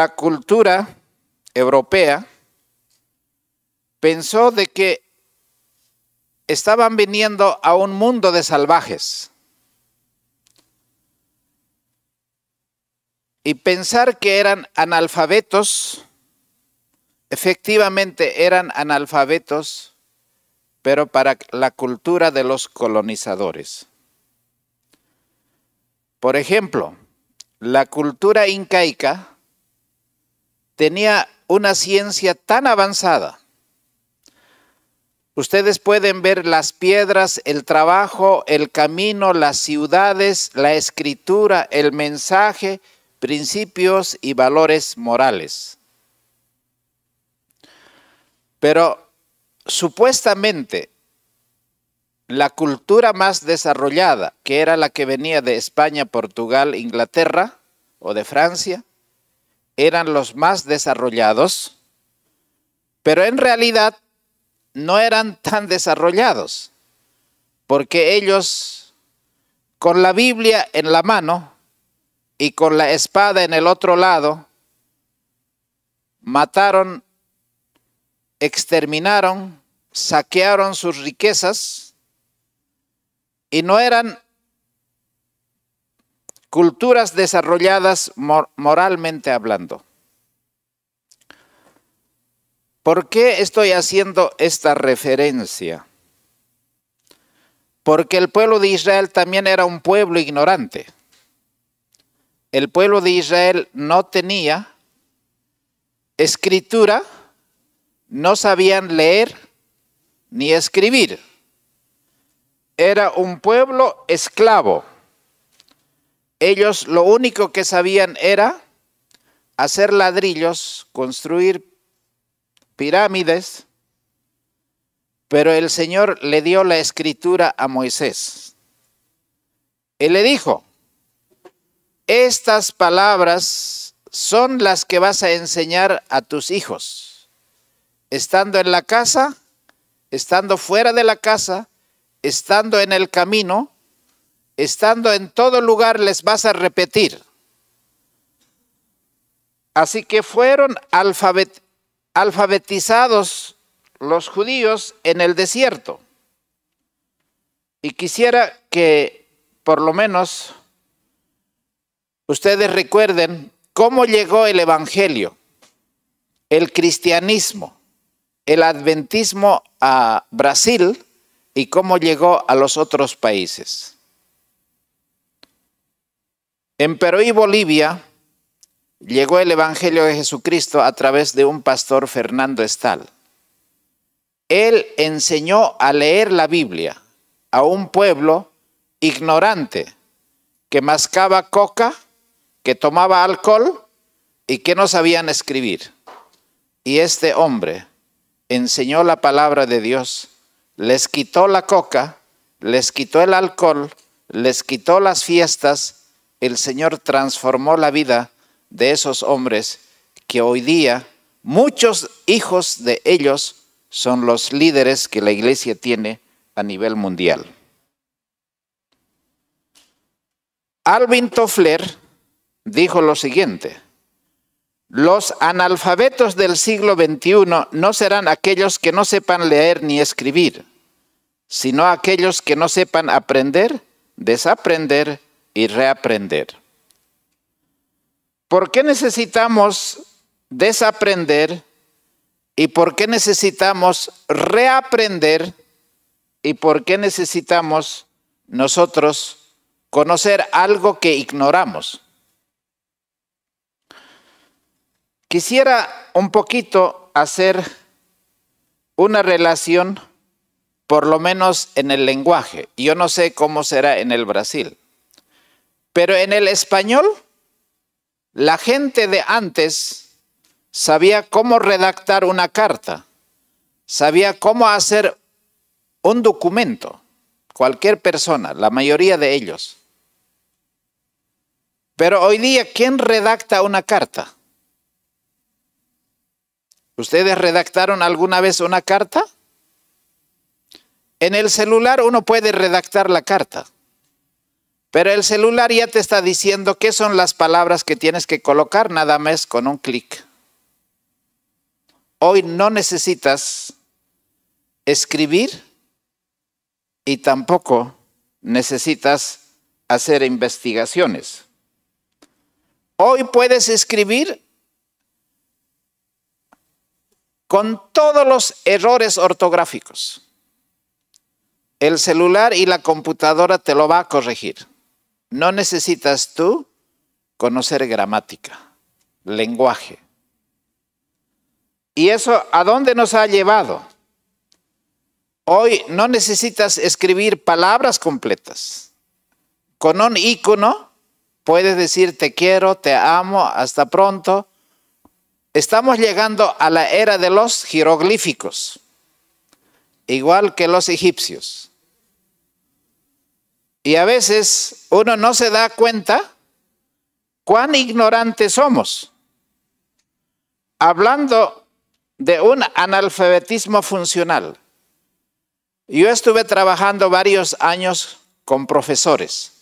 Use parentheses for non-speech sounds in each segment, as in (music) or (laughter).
la cultura europea pensó de que estaban viniendo a un mundo de salvajes. Y pensar que eran analfabetos, efectivamente eran analfabetos, pero para la cultura de los colonizadores. Por ejemplo, la cultura incaica tenía una ciencia tan avanzada. Ustedes pueden ver las piedras, el trabajo, el camino, las ciudades, la escritura, el mensaje, principios y valores morales. Pero supuestamente la cultura más desarrollada, que era la que venía de España, Portugal, Inglaterra o de Francia, eran los más desarrollados, pero en realidad no eran tan desarrollados, porque ellos con la Biblia en la mano y con la espada en el otro lado, mataron, exterminaron, saquearon sus riquezas y no eran culturas desarrolladas moralmente hablando. ¿Por qué estoy haciendo esta referencia? Porque el pueblo de Israel también era un pueblo ignorante. El pueblo de Israel no tenía escritura, no sabían leer ni escribir. Era un pueblo esclavo. Ellos lo único que sabían era hacer ladrillos, construir pirámides, pero el Señor le dio la escritura a Moisés. Él le dijo, estas palabras son las que vas a enseñar a tus hijos, estando en la casa, estando fuera de la casa, estando en el camino, Estando en todo lugar les vas a repetir. Así que fueron alfabetizados los judíos en el desierto. Y quisiera que por lo menos ustedes recuerden cómo llegó el Evangelio, el cristianismo, el adventismo a Brasil y cómo llegó a los otros países. En Perú y Bolivia llegó el Evangelio de Jesucristo a través de un pastor Fernando Estal. Él enseñó a leer la Biblia a un pueblo ignorante que mascaba coca, que tomaba alcohol y que no sabían escribir. Y este hombre enseñó la palabra de Dios, les quitó la coca, les quitó el alcohol, les quitó las fiestas, el Señor transformó la vida de esos hombres que hoy día muchos hijos de ellos son los líderes que la iglesia tiene a nivel mundial. Alvin Toffler dijo lo siguiente, los analfabetos del siglo XXI no serán aquellos que no sepan leer ni escribir, sino aquellos que no sepan aprender, desaprender y reaprender. ¿Por qué necesitamos desaprender y por qué necesitamos reaprender y por qué necesitamos nosotros conocer algo que ignoramos? Quisiera un poquito hacer una relación, por lo menos en el lenguaje. Yo no sé cómo será en el Brasil. Pero en el español, la gente de antes sabía cómo redactar una carta, sabía cómo hacer un documento, cualquier persona, la mayoría de ellos. Pero hoy día, ¿quién redacta una carta? ¿Ustedes redactaron alguna vez una carta? En el celular uno puede redactar la carta. Pero el celular ya te está diciendo qué son las palabras que tienes que colocar nada más con un clic. Hoy no necesitas escribir y tampoco necesitas hacer investigaciones. Hoy puedes escribir con todos los errores ortográficos. El celular y la computadora te lo va a corregir. No necesitas tú conocer gramática, lenguaje. ¿Y eso a dónde nos ha llevado? Hoy no necesitas escribir palabras completas. Con un icono puedes decir te quiero, te amo, hasta pronto. Estamos llegando a la era de los jeroglíficos, igual que los egipcios. Y a veces uno no se da cuenta cuán ignorantes somos. Hablando de un analfabetismo funcional, yo estuve trabajando varios años con profesores.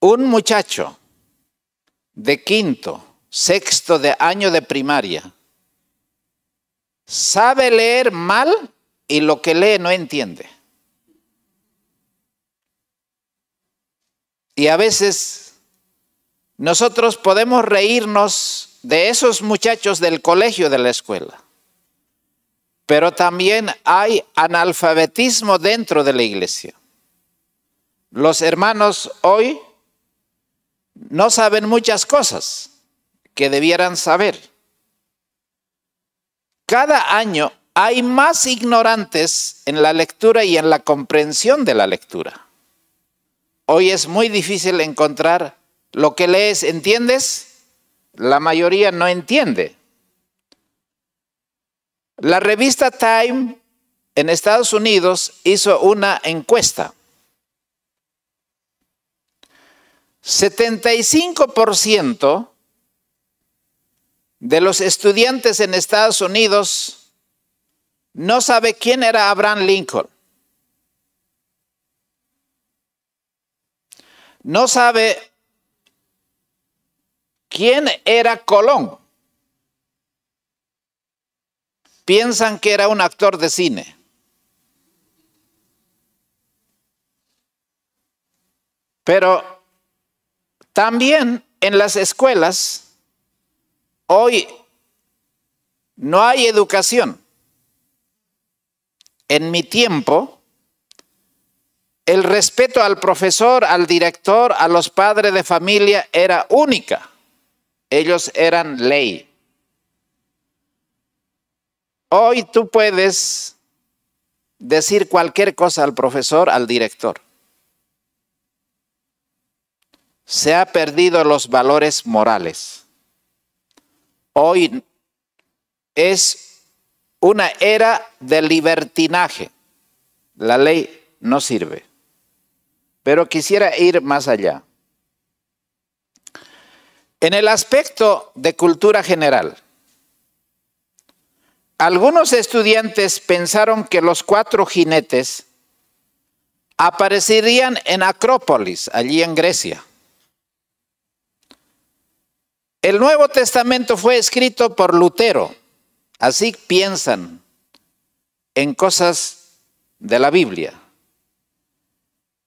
Un muchacho de quinto, sexto de año de primaria, sabe leer mal y lo que lee no entiende. Y a veces nosotros podemos reírnos de esos muchachos del colegio de la escuela, pero también hay analfabetismo dentro de la iglesia. Los hermanos hoy no saben muchas cosas que debieran saber. Cada año hay más ignorantes en la lectura y en la comprensión de la lectura. Hoy es muy difícil encontrar lo que lees, ¿entiendes? La mayoría no entiende. La revista Time en Estados Unidos hizo una encuesta. 75% de los estudiantes en Estados Unidos no sabe quién era Abraham Lincoln. no sabe quién era Colón. Piensan que era un actor de cine. Pero también en las escuelas hoy no hay educación. En mi tiempo, el respeto al profesor, al director, a los padres de familia era única. Ellos eran ley. Hoy tú puedes decir cualquier cosa al profesor, al director. Se ha perdido los valores morales. Hoy es una era de libertinaje. La ley no sirve. Pero quisiera ir más allá. En el aspecto de cultura general, algunos estudiantes pensaron que los cuatro jinetes aparecerían en Acrópolis, allí en Grecia. El Nuevo Testamento fue escrito por Lutero, así piensan en cosas de la Biblia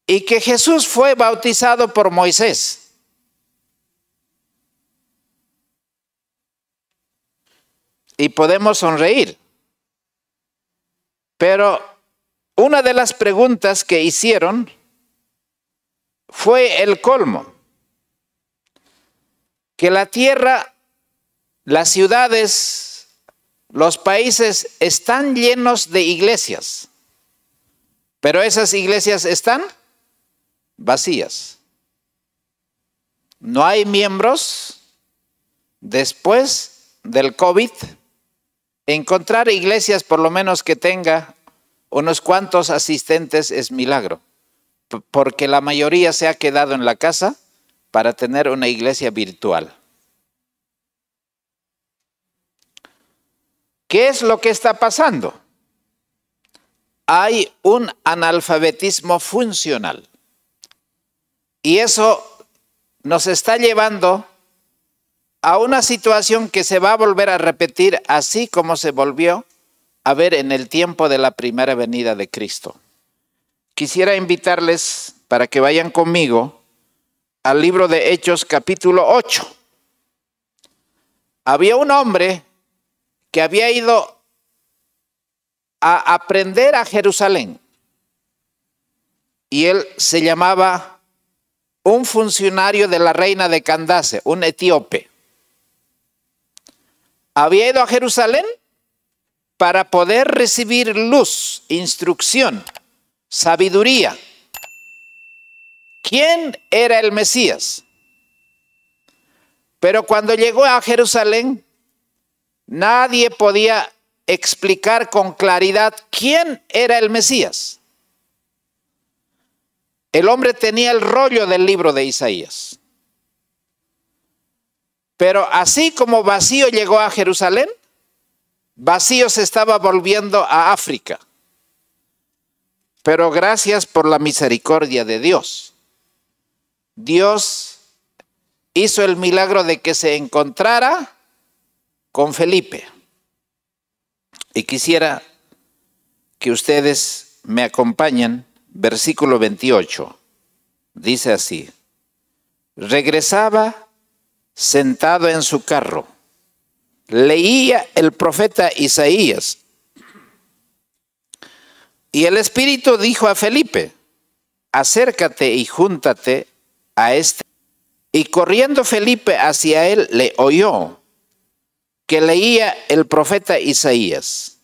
y que Jesús fue bautizado por Moisés. Y podemos sonreír. Pero una de las preguntas que hicieron fue el colmo. Que la tierra, las ciudades, los países están llenos de iglesias. Pero esas iglesias están vacías. No hay miembros después del COVID. Encontrar iglesias por lo menos que tenga unos cuantos asistentes es milagro, porque la mayoría se ha quedado en la casa para tener una iglesia virtual. ¿Qué es lo que está pasando? Hay un analfabetismo funcional. Y eso nos está llevando a una situación que se va a volver a repetir así como se volvió a ver en el tiempo de la primera venida de Cristo. Quisiera invitarles para que vayan conmigo al libro de Hechos capítulo 8. Había un hombre que había ido a aprender a Jerusalén y él se llamaba un funcionario de la reina de Candace, un etíope, había ido a Jerusalén para poder recibir luz, instrucción, sabiduría. ¿Quién era el Mesías? Pero cuando llegó a Jerusalén, nadie podía explicar con claridad quién era el Mesías. El hombre tenía el rollo del libro de Isaías. Pero así como vacío llegó a Jerusalén, vacío se estaba volviendo a África. Pero gracias por la misericordia de Dios. Dios hizo el milagro de que se encontrara con Felipe. Y quisiera que ustedes me acompañen versículo 28. Dice así, regresaba sentado en su carro. Leía el profeta Isaías. Y el Espíritu dijo a Felipe, acércate y júntate a este. Y corriendo Felipe hacia él, le oyó que leía el profeta Isaías.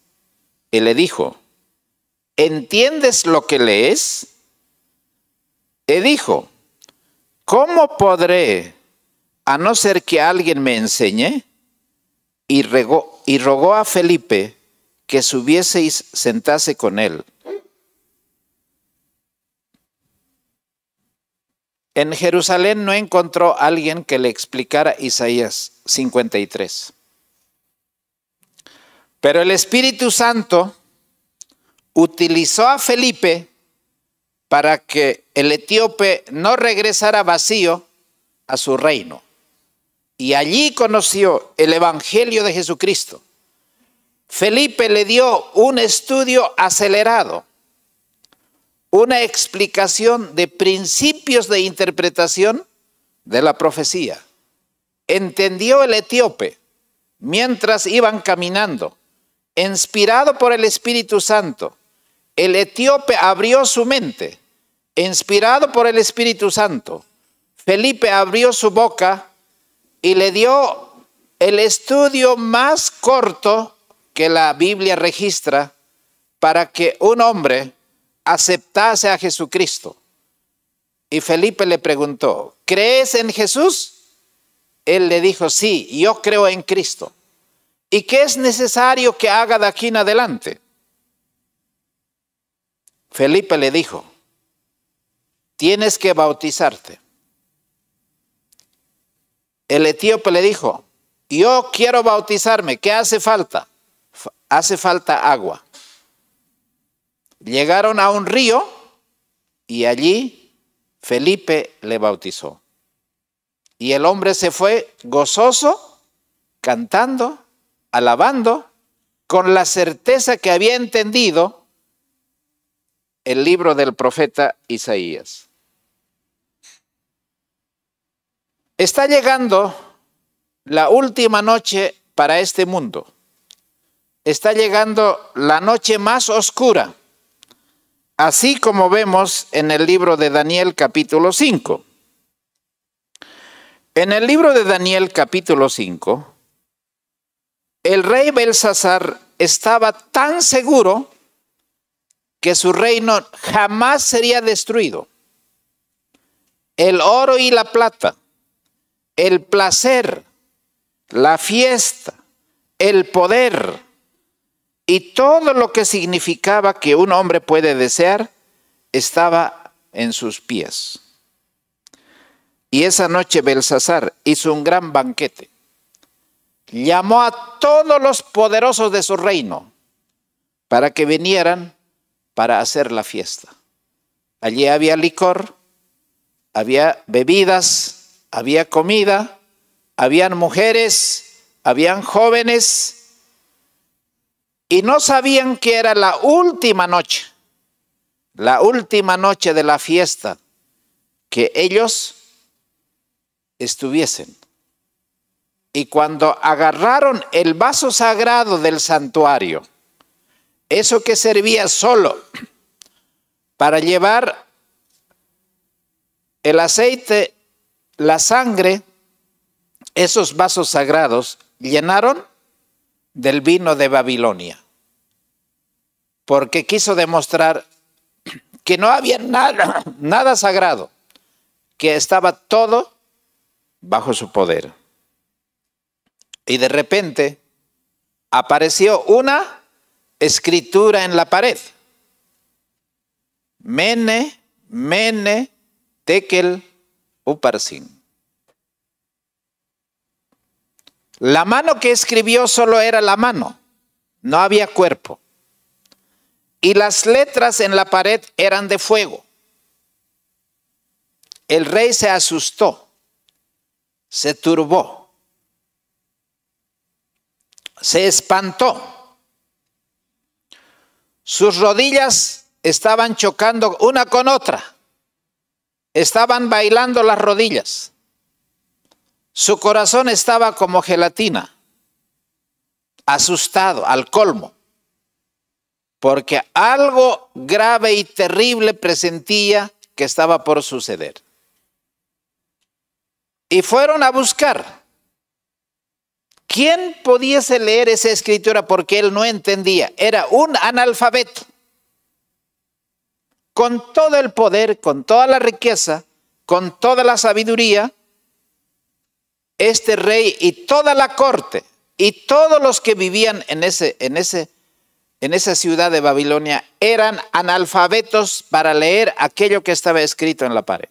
Y le dijo, ¿entiendes lo que lees? Y dijo, ¿cómo podré, a no ser que alguien me enseñe? Y, rogó a Felipe que subiese y sentase con él. En Jerusalén no encontró alguien que le explicara Isaías 53. Pero el Espíritu Santo utilizó a Felipe para que el etíope no regresara vacío a su reino. Y allí conoció el Evangelio de Jesucristo. Felipe le dio un estudio acelerado, una explicación de principios de interpretación de la profecía. Entendió el etíope mientras iban caminando, inspirado por el Espíritu Santo el etíope abrió su mente, inspirado por el Espíritu Santo. Felipe abrió su boca y le dio el estudio más corto que la Biblia registra para que un hombre aceptase a Jesucristo. Y Felipe le preguntó, ¿crees en Jesús? Él le dijo, sí, yo creo en Cristo. ¿Y qué es necesario que haga de aquí en adelante? Felipe le dijo, tienes que bautizarte. El etíope le dijo, yo quiero bautizarme, ¿qué hace falta? Hace falta agua. Llegaron a un río y allí Felipe le bautizó. Y el hombre se fue gozoso, cantando, alabando, con la certeza que había entendido el libro del profeta Isaías. Está llegando la última noche para este mundo. Está llegando la noche más oscura, así como vemos en el libro de Daniel capítulo 5. En el libro de Daniel capítulo 5, el rey Belsasar estaba tan seguro que su reino jamás sería destruido. El oro y la plata, el placer, la fiesta, el poder y todo lo que significaba que un hombre puede desear estaba en sus pies. Y esa noche Belsasar hizo un gran banquete. Llamó a todos los poderosos de su reino para que vinieran para hacer la fiesta. Allí había licor, había bebidas, había comida, habían mujeres, habían jóvenes, y no sabían que era la última noche, la última noche de la fiesta, que ellos estuviesen. Y cuando agarraron el vaso sagrado del santuario, eso que servía solo para llevar el aceite, la sangre, esos vasos sagrados llenaron del vino de Babilonia, porque quiso demostrar que no había nada, (clears throat) nada sagrado, que estaba todo bajo su poder. Y de repente apareció una escritura en la pared. Mene, mene, tekel, uparsin. La mano que escribió solo era la mano, no había cuerpo. Y las letras en la pared eran de fuego. El rey se asustó, se turbó, se espantó sus rodillas estaban chocando una con otra. Estaban bailando las rodillas. Su corazón estaba como gelatina, asustado al colmo, porque algo grave y terrible presentía que estaba por suceder. Y fueron a buscar ¿Quién pudiese leer esa escritura? Porque él no entendía. Era un analfabeto. Con todo el poder, con toda la riqueza, con toda la sabiduría, este rey y toda la corte y todos los que vivían en, ese, en, ese, en esa ciudad de Babilonia eran analfabetos para leer aquello que estaba escrito en la pared.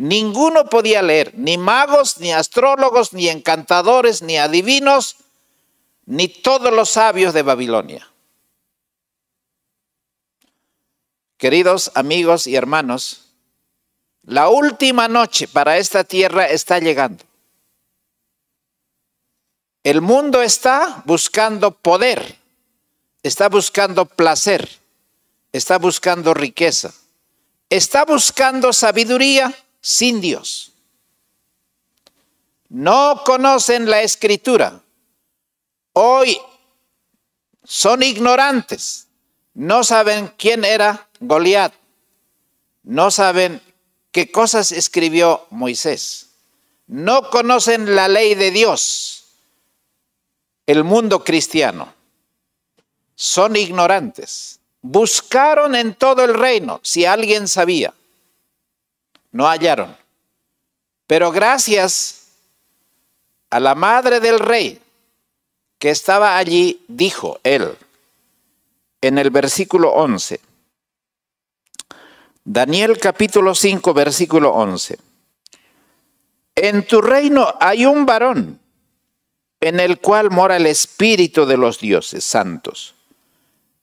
Ninguno podía leer, ni magos, ni astrólogos, ni encantadores, ni adivinos, ni todos los sabios de Babilonia. Queridos amigos y hermanos, la última noche para esta tierra está llegando. El mundo está buscando poder, está buscando placer, está buscando riqueza, está buscando sabiduría sin Dios. No conocen la escritura. Hoy son ignorantes. No saben quién era Goliat. No saben qué cosas escribió Moisés. No conocen la ley de Dios. El mundo cristiano. Son ignorantes. Buscaron en todo el reino si alguien sabía no hallaron. Pero gracias a la madre del rey que estaba allí, dijo él en el versículo 11. Daniel capítulo 5, versículo 11. En tu reino hay un varón en el cual mora el espíritu de los dioses santos.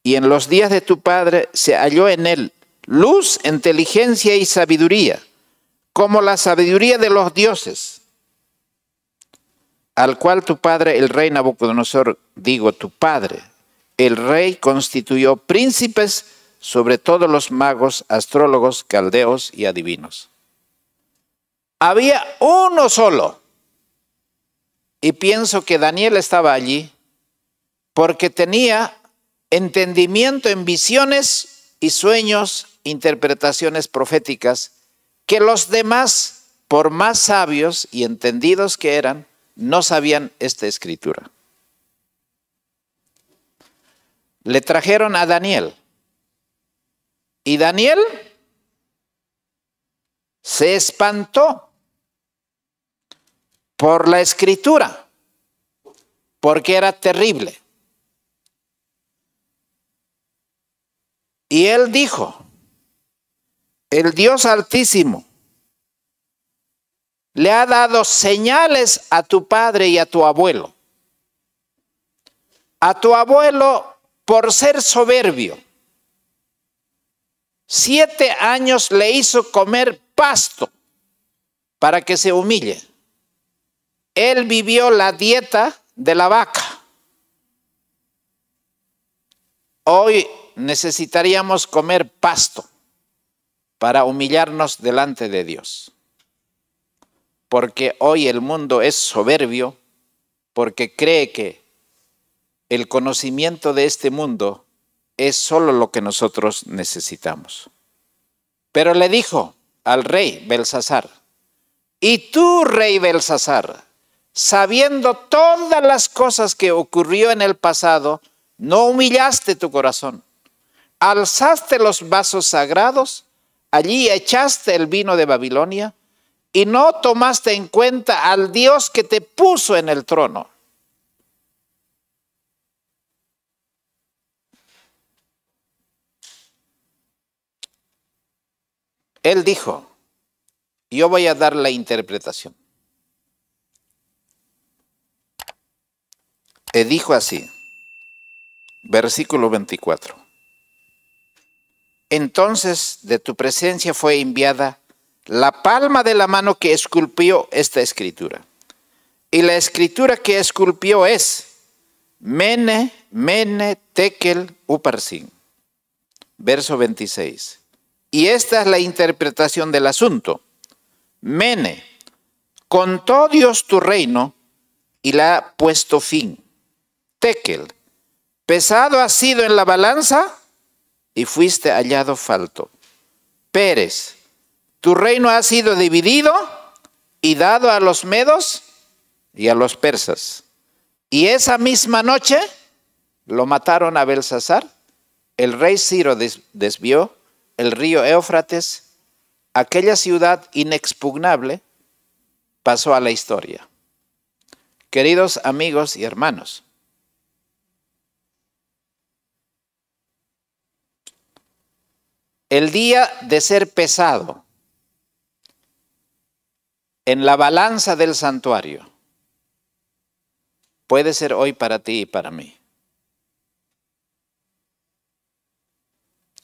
Y en los días de tu padre se halló en él luz, inteligencia y sabiduría como la sabiduría de los dioses, al cual tu padre, el rey Nabucodonosor, digo tu padre, el rey constituyó príncipes sobre todos los magos, astrólogos, caldeos y adivinos. Había uno solo. Y pienso que Daniel estaba allí porque tenía entendimiento en visiones y sueños, interpretaciones proféticas que los demás, por más sabios y entendidos que eran, no sabían esta escritura. Le trajeron a Daniel. Y Daniel se espantó por la escritura, porque era terrible. Y él dijo, el Dios Altísimo le ha dado señales a tu padre y a tu abuelo. A tu abuelo por ser soberbio. Siete años le hizo comer pasto para que se humille. Él vivió la dieta de la vaca. Hoy necesitaríamos comer pasto para humillarnos delante de Dios. Porque hoy el mundo es soberbio porque cree que el conocimiento de este mundo es solo lo que nosotros necesitamos. Pero le dijo al rey Belsasar, y tú, rey Belsasar, sabiendo todas las cosas que ocurrió en el pasado, no humillaste tu corazón, alzaste los vasos sagrados Allí echaste el vino de Babilonia y no tomaste en cuenta al Dios que te puso en el trono. Él dijo, yo voy a dar la interpretación. Él dijo así, versículo 24. Entonces de tu presencia fue enviada la palma de la mano que esculpió esta escritura. Y la escritura que esculpió es Mene, Mene, Tekel, Uparsin. Verso 26. Y esta es la interpretación del asunto. Mene, contó Dios tu reino y la ha puesto fin. Tekel, pesado ha sido en la balanza y fuiste hallado falto. Pérez, tu reino ha sido dividido y dado a los medos y a los persas. Y esa misma noche lo mataron a Belsasar. El rey Ciro desvió el río Éufrates. Aquella ciudad inexpugnable pasó a la historia. Queridos amigos y hermanos, El día de ser pesado en la balanza del santuario puede ser hoy para ti y para mí.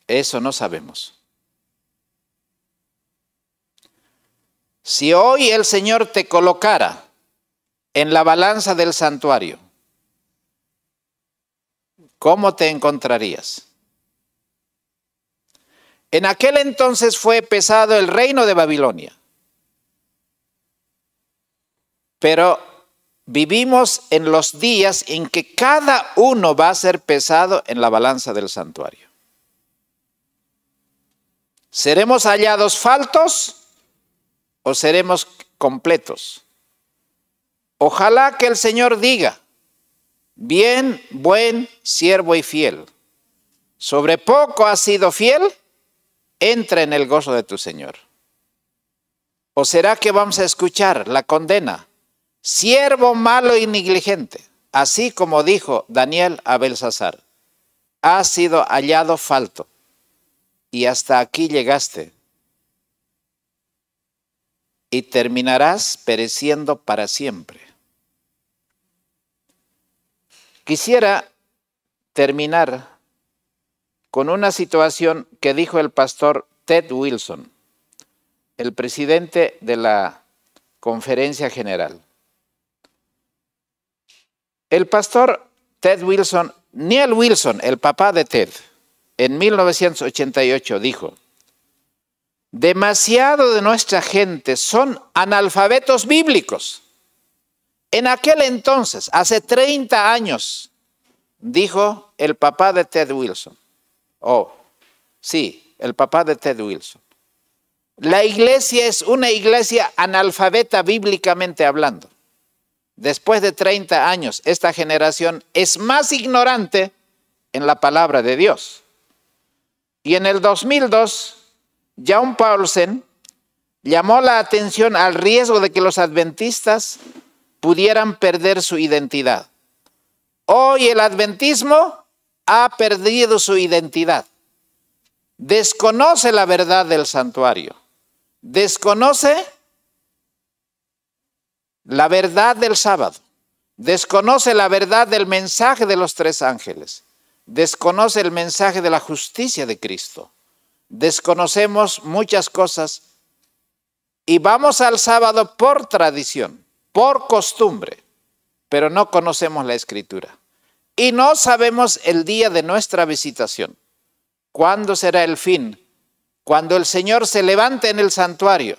Eso no sabemos. Si hoy el Señor te colocara en la balanza del santuario, ¿cómo te encontrarías? En aquel entonces fue pesado el reino de Babilonia. Pero vivimos en los días en que cada uno va a ser pesado en la balanza del santuario. ¿Seremos hallados faltos o seremos completos? Ojalá que el Señor diga, bien, buen, siervo y fiel. Sobre poco has sido fiel, entra en el gozo de tu Señor. ¿O será que vamos a escuchar la condena? Siervo malo y negligente, así como dijo Daniel a Belsasar, has sido hallado falto y hasta aquí llegaste y terminarás pereciendo para siempre. Quisiera terminar con una situación que dijo el pastor Ted Wilson, el presidente de la conferencia general. El pastor Ted Wilson, Neil Wilson, el papá de Ted, en 1988 dijo, demasiado de nuestra gente son analfabetos bíblicos. En aquel entonces, hace 30 años, dijo el papá de Ted Wilson. Oh, sí, el papá de Ted Wilson. La iglesia es una iglesia analfabeta bíblicamente hablando. Después de 30 años, esta generación es más ignorante en la palabra de Dios. Y en el 2002, John Paulsen llamó la atención al riesgo de que los adventistas pudieran perder su identidad. Hoy el adventismo ha perdido su identidad, desconoce la verdad del santuario, desconoce la verdad del sábado, desconoce la verdad del mensaje de los tres ángeles, desconoce el mensaje de la justicia de Cristo. Desconocemos muchas cosas y vamos al sábado por tradición, por costumbre, pero no conocemos la escritura y no sabemos el día de nuestra visitación. ¿Cuándo será el fin? Cuando el Señor se levante en el santuario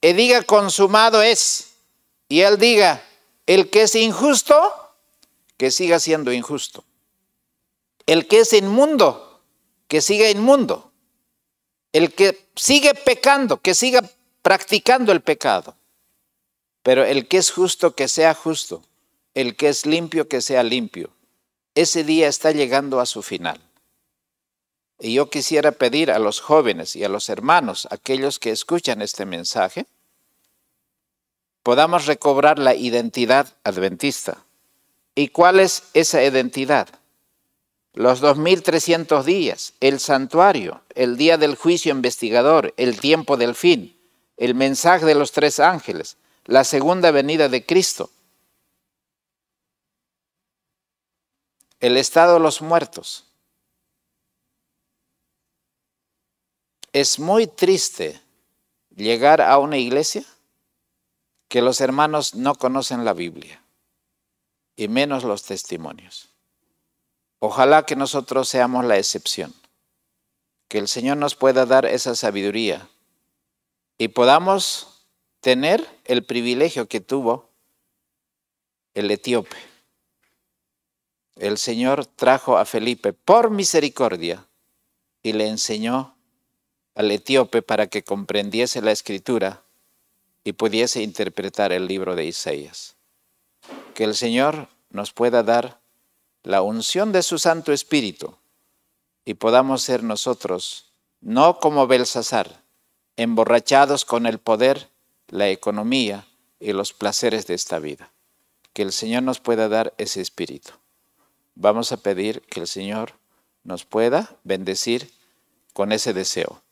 y diga consumado es, y Él diga, el que es injusto, que siga siendo injusto. El que es inmundo, que siga inmundo. El que sigue pecando, que siga practicando el pecado. Pero el que es justo, que sea justo. El que es limpio, que sea limpio ese día está llegando a su final. Y yo quisiera pedir a los jóvenes y a los hermanos, aquellos que escuchan este mensaje, podamos recobrar la identidad adventista. ¿Y cuál es esa identidad? Los 2300 días, el santuario, el día del juicio investigador, el tiempo del fin, el mensaje de los tres ángeles, la segunda venida de Cristo, el estado de los muertos. Es muy triste llegar a una iglesia que los hermanos no conocen la Biblia y menos los testimonios. Ojalá que nosotros seamos la excepción, que el Señor nos pueda dar esa sabiduría y podamos tener el privilegio que tuvo el etíope el Señor trajo a Felipe por misericordia y le enseñó al etíope para que comprendiese la escritura y pudiese interpretar el libro de Isaías. Que el Señor nos pueda dar la unción de su Santo Espíritu y podamos ser nosotros, no como Belsasar, emborrachados con el poder, la economía y los placeres de esta vida. Que el Señor nos pueda dar ese espíritu vamos a pedir que el Señor nos pueda bendecir con ese deseo.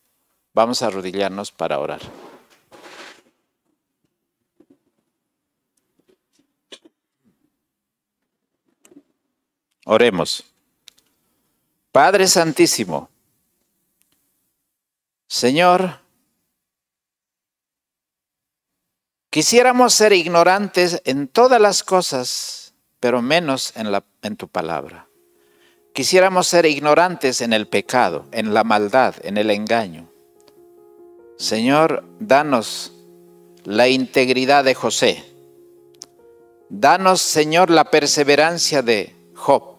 Vamos a arrodillarnos para orar. Oremos. Padre Santísimo, Señor, quisiéramos ser ignorantes en todas las cosas pero menos en, la, en tu palabra. Quisiéramos ser ignorantes en el pecado, en la maldad, en el engaño. Señor, danos la integridad de José. Danos, Señor, la perseverancia de Job.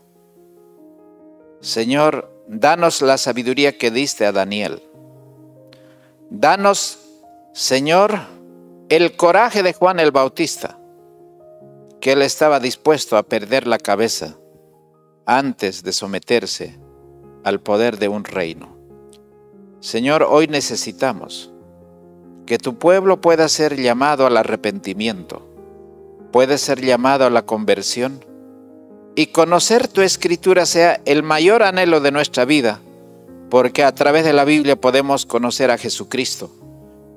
Señor, danos la sabiduría que diste a Daniel. Danos, Señor, el coraje de Juan el Bautista que él estaba dispuesto a perder la cabeza antes de someterse al poder de un reino. Señor, hoy necesitamos que tu pueblo pueda ser llamado al arrepentimiento, puede ser llamado a la conversión y conocer tu escritura sea el mayor anhelo de nuestra vida, porque a través de la Biblia podemos conocer a Jesucristo,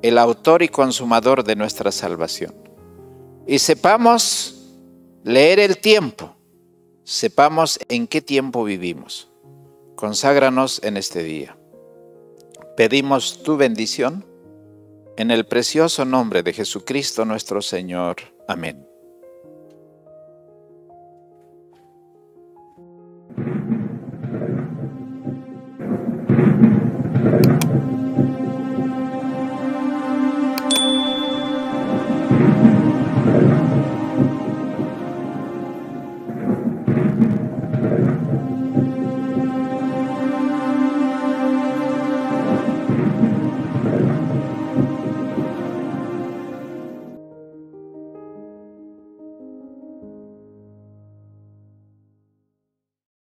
el autor y consumador de nuestra salvación. Y sepamos Leer el tiempo. Sepamos en qué tiempo vivimos. Conságranos en este día. Pedimos tu bendición en el precioso nombre de Jesucristo nuestro Señor. Amén.